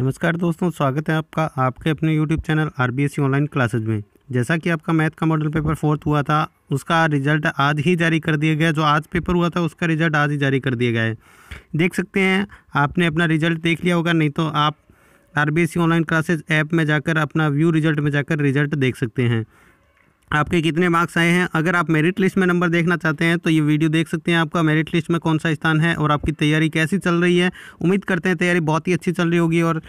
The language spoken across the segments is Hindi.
नमस्कार दोस्तों स्वागत है आपका आपके अपने YouTube channel or online classes में जैसा कि आपका मैथ का मॉडल पेपर फोर्थ हुआ था उसका रिजल्ट आज ही जारी कर दिया गया जो आज पेपर हुआ था उसका रिजल्ट आज ही जारी कर दिया गया है देख सकते हैं आपने अपना रिजल्ट देख लिया होगा नहीं तो आप आर ऑनलाइन क्लासेज ऐप में जाकर अपना व्यू रिजल्ट में जाकर रिजल्ट देख सकते हैं आपके कितने मार्क्स आए हैं अगर आप मेरिट लिस्ट में नंबर देखना चाहते हैं तो ये वीडियो देख सकते हैं आपका मेरिट लिस्ट में कौन सा स्थान है और आपकी तैयारी कैसी चल रही है उम्मीद करते हैं तैयारी बहुत ही अच्छी चल रही होगी और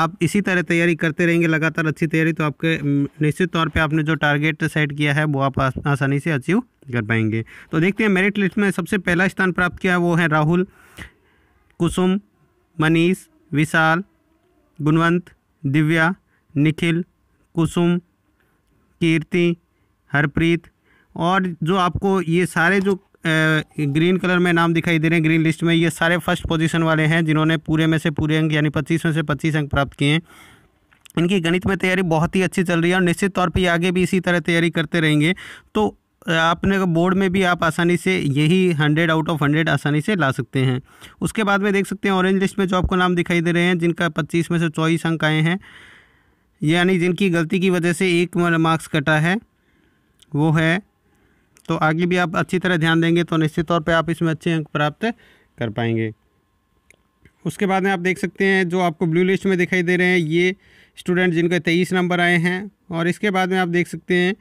आप इसी तरह तैयारी करते रहेंगे लगातार अच्छी तैयारी तो आपके निश्चित तौर पर आपने जो टारगेट सेट किया है वो आप आसानी से अचीव कर पाएंगे तो देखते हैं मेरिट लिस्ट में सबसे पहला स्थान प्राप्त किया है वो है राहुल कुसुम मनीष विशाल गुणवंत दिव्या निखिल कुसुम कीर्ति हरप्रीत और जो आपको ये सारे जो ग्रीन कलर में नाम दिखाई दे रहे हैं ग्रीन लिस्ट में ये सारे फर्स्ट पोजीशन वाले हैं जिन्होंने पूरे में से पूरे अंक यानी पच्चीस में से पच्चीस अंक प्राप्त किए हैं इनकी गणित में तैयारी बहुत ही अच्छी चल रही है और निश्चित तौर पर आगे भी इसी तरह तैयारी करते रहेंगे तो आपने बोर्ड में भी आप आसानी से यही हंड्रेड आउट ऑफ हंड्रेड आसानी से ला सकते हैं उसके बाद में देख सकते हैं ऑरेंज लिस्ट में जो आपको नाम दिखाई दे रहे हैं जिनका पच्चीस में से चौबीस अंक आए हैं यानी जिनकी गलती की वजह से एक मार्क्स कटा है वो है तो आगे भी आप अच्छी तरह ध्यान देंगे तो निश्चित तौर पे आप इसमें अच्छे अंक प्राप्त कर पाएंगे उसके बाद में आप देख सकते हैं जो आपको ब्लू लिस्ट में दिखाई दे रहे हैं ये स्टूडेंट जिनके तेईस नंबर आए हैं और इसके बाद में आप देख सकते हैं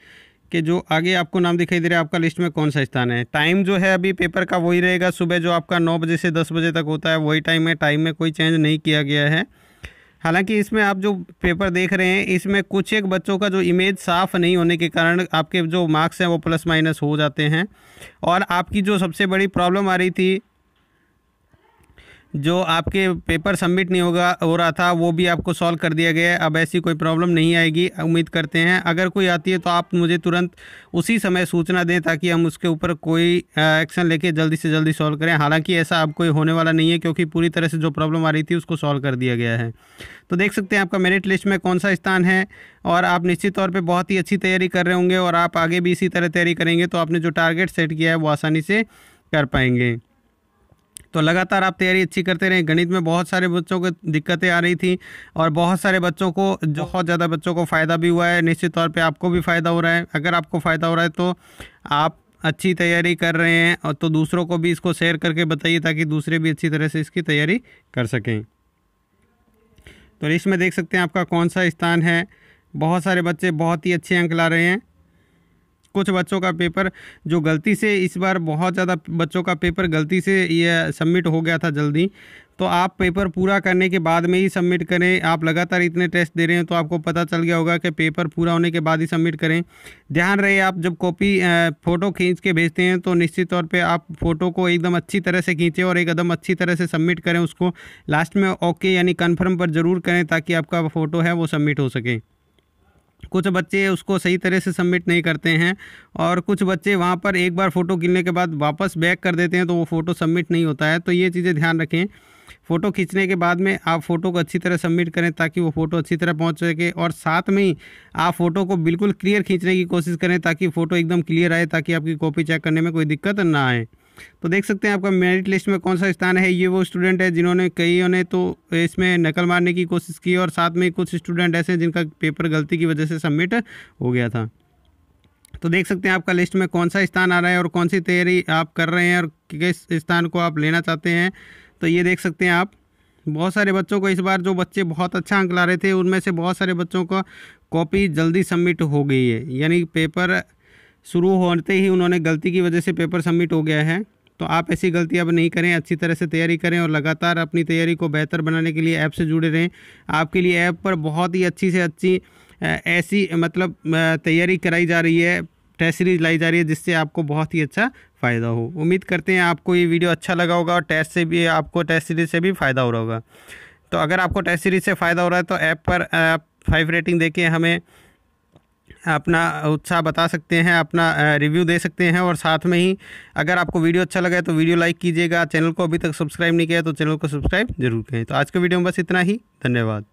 कि जो आगे आपको नाम दिखाई दे रहा है आपका लिस्ट में कौन सा स्थान है टाइम जो है अभी पेपर का वही रहेगा सुबह जो आपका नौ बजे से दस बजे तक होता है वही टाइम है टाइम में कोई चेंज नहीं किया गया है हालांकि इसमें आप जो पेपर देख रहे हैं इसमें कुछ एक बच्चों का जो इमेज साफ़ नहीं होने के कारण आपके जो मार्क्स हैं वो प्लस माइनस हो जाते हैं और आपकी जो सबसे बड़ी प्रॉब्लम आ रही थी जो आपके पेपर सबमिट नहीं होगा हो रहा था वो भी आपको सॉल्व कर दिया गया है अब ऐसी कोई प्रॉब्लम नहीं आएगी उम्मीद करते हैं अगर कोई आती है तो आप मुझे तुरंत उसी समय सूचना दें ताकि हम उसके ऊपर कोई एक्शन लेके जल्दी से जल्दी सॉल्व करें हालांकि ऐसा अब कोई होने वाला नहीं है क्योंकि पूरी तरह से जो प्रॉब्लम आ रही थी उसको सॉल्व कर दिया गया है तो देख सकते हैं आपका मेरिट लिस्ट में कौन सा स्थान है और आप निश्चित तौर पर बहुत ही अच्छी तैयारी कर रहे होंगे और आप आगे भी इसी तरह तैयारी करेंगे तो आपने जो टारगेट सेट किया है वो आसानी से कर पाएंगे तो लगातार आप तैयारी अच्छी करते रहें गणित में बहुत सारे बच्चों को दिक्कतें आ रही थी और बहुत सारे बच्चों को बहुत ज़्यादा बच्चों को फ़ायदा भी हुआ है निश्चित तौर पर आपको भी फ़ायदा हो रहा है अगर आपको फ़ायदा हो रहा है तो आप अच्छी तैयारी कर रहे हैं और तो दूसरों को भी इसको शेयर करके बताइए ताकि दूसरे भी अच्छी तरह से इसकी तैयारी कर सकें तो इसमें देख सकते हैं आपका कौन सा स्थान है बहुत सारे बच्चे बहुत ही अच्छे अंक ला रहे हैं कुछ बच्चों का पेपर जो गलती से इस बार बहुत ज़्यादा बच्चों का पेपर गलती से ये सबमिट हो गया था जल्दी तो आप पेपर पूरा करने के बाद में ही सबमिट करें आप लगातार इतने टेस्ट दे रहे हैं तो आपको पता चल गया होगा कि पेपर पूरा होने के बाद ही सबमिट करें ध्यान रहे आप जब कॉपी फ़ोटो खींच के भेजते हैं तो निश्चित तौर पे आप फ़ोटो को एकदम अच्छी तरह से खींचें और एकदम अच्छी तरह से सबमिट करें उसको लास्ट में ओके यानी कन्फर्म पर ज़रूर करें ताकि आपका फ़ोटो है वो सबमिट हो सके कुछ बच्चे उसको सही तरह से सबमिट नहीं करते हैं और कुछ बच्चे वहाँ पर एक बार फ़ोटो गिनने के बाद वापस बैक कर देते हैं तो वो फ़ोटो सबमिट नहीं होता है तो ये चीज़ें ध्यान रखें फ़ोटो खींचने के बाद में आप फ़ोटो को अच्छी तरह सबमिट करें ताकि वो फ़ोटो अच्छी तरह पहुंच सके और साथ में ही आप फ़ोटो को बिल्कुल क्लियर खींचने की कोशिश करें ताकि फ़ोटो एकदम क्लियर आए ताकि आपकी कॉपी चेक करने में कोई दिक्कत ना आए तो देख सकते हैं आपका मेरिट लिस्ट में कौन सा स्थान है ये वो स्टूडेंट है जिन्होंने कईयों ने तो इसमें नकल मारने की कोशिश की और साथ में कुछ स्टूडेंट ऐसे हैं जिनका पेपर गलती की वजह से सबमिट हो गया था तो देख सकते हैं आपका लिस्ट में कौन सा स्थान आ रहा है और कौन सी तैयारी आप कर रहे हैं और किस स्थान को आप लेना चाहते हैं तो ये देख सकते हैं आप बहुत सारे बच्चों को इस बार जो बच्चे बहुत अच्छा अंक ला रहे थे उनमें से बहुत सारे बच्चों का कॉपी जल्दी सबमिट हो गई है यानी पेपर शुरू होते ही उन्होंने गलती की वजह से पेपर सबमिट हो गया है तो आप ऐसी गलती अब नहीं करें अच्छी तरह से तैयारी करें और लगातार अपनी तैयारी को बेहतर बनाने के लिए ऐप से जुड़े रहें आपके लिए ऐप पर बहुत ही अच्छी से अच्छी ऐसी मतलब तैयारी कराई जा रही है टेस्ट सीरीज लाई जा रही है जिससे आपको बहुत ही अच्छा फ़ायदा हो उम्मीद करते हैं आपको ये वीडियो अच्छा लगा होगा और टेस्ट से भी आपको टेस्ट सीरीज से भी फ़ायदा हो रहा होगा तो अगर आपको टेस्ट सीरीज से फ़ायदा हो रहा है तो ऐप पर आप फाइव रेटिंग देके हमें अपना उत्साह बता सकते हैं अपना रिव्यू दे सकते हैं और साथ में ही अगर आपको वीडियो अच्छा लगा तो वीडियो लाइक कीजिएगा चैनल को अभी तक सब्सक्राइब नहीं किया तो चैनल को सब्सक्राइब जरूर करें तो आज के वीडियो में बस इतना ही धन्यवाद